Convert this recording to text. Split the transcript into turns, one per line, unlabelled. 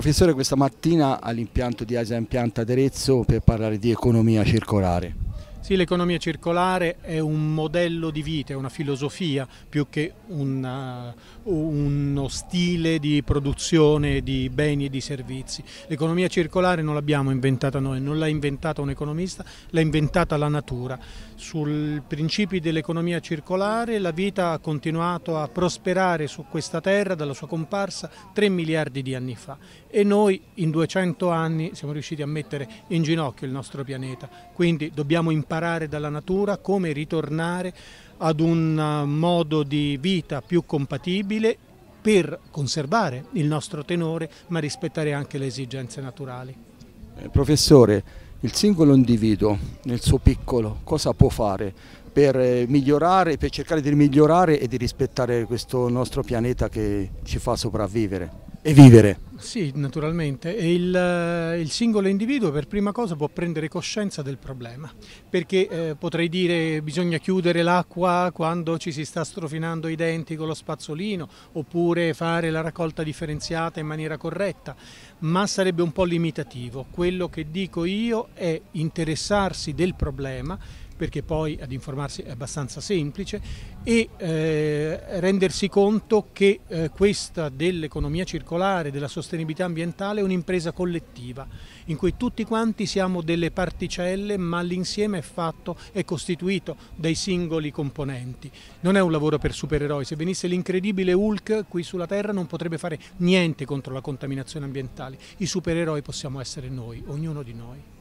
Professore, questa mattina all'impianto di Asia Impianta Arezzo per parlare di economia circolare.
Sì, l'economia circolare è un modello di vita, è una filosofia più che una, eh, uno stile di produzione di beni e di servizi. L'economia circolare non l'abbiamo inventata noi, non l'ha inventata un economista, l'ha inventata la natura. Sui principi dell'economia circolare la vita ha continuato a prosperare su questa terra dalla sua comparsa 3 miliardi di anni fa e noi in 200 anni siamo riusciti a mettere in ginocchio il nostro pianeta, quindi dobbiamo imparare imparare dalla natura come ritornare ad un eh, modo di vita più compatibile per conservare il nostro tenore ma rispettare anche le esigenze naturali.
Eh, professore, il singolo individuo nel suo piccolo cosa può fare per eh, migliorare, per cercare di migliorare e di rispettare questo nostro pianeta che ci fa sopravvivere e vivere?
Sì, naturalmente. Il, eh, il, singolo individuo per prima cosa può prendere coscienza del problema, perché eh, potrei dire bisogna chiudere l'acqua quando ci si sta strofinando i denti con lo spazzolino, oppure fare la raccolta differenziata in maniera corretta, ma sarebbe un po' limitativo. Quello che dico io è interessarsi del problema perché poi ad informarsi è abbastanza semplice, e eh, rendersi conto che eh, questa dell'economia circolare, della sostenibilità ambientale è un'impresa collettiva, in cui tutti quanti siamo delle particelle, ma l'insieme è fatto, è costituito dai singoli componenti. Non è un lavoro per supereroi, se venisse l'incredibile Hulk qui sulla Terra non potrebbe fare niente contro la contaminazione ambientale. I supereroi possiamo essere noi, ognuno di noi.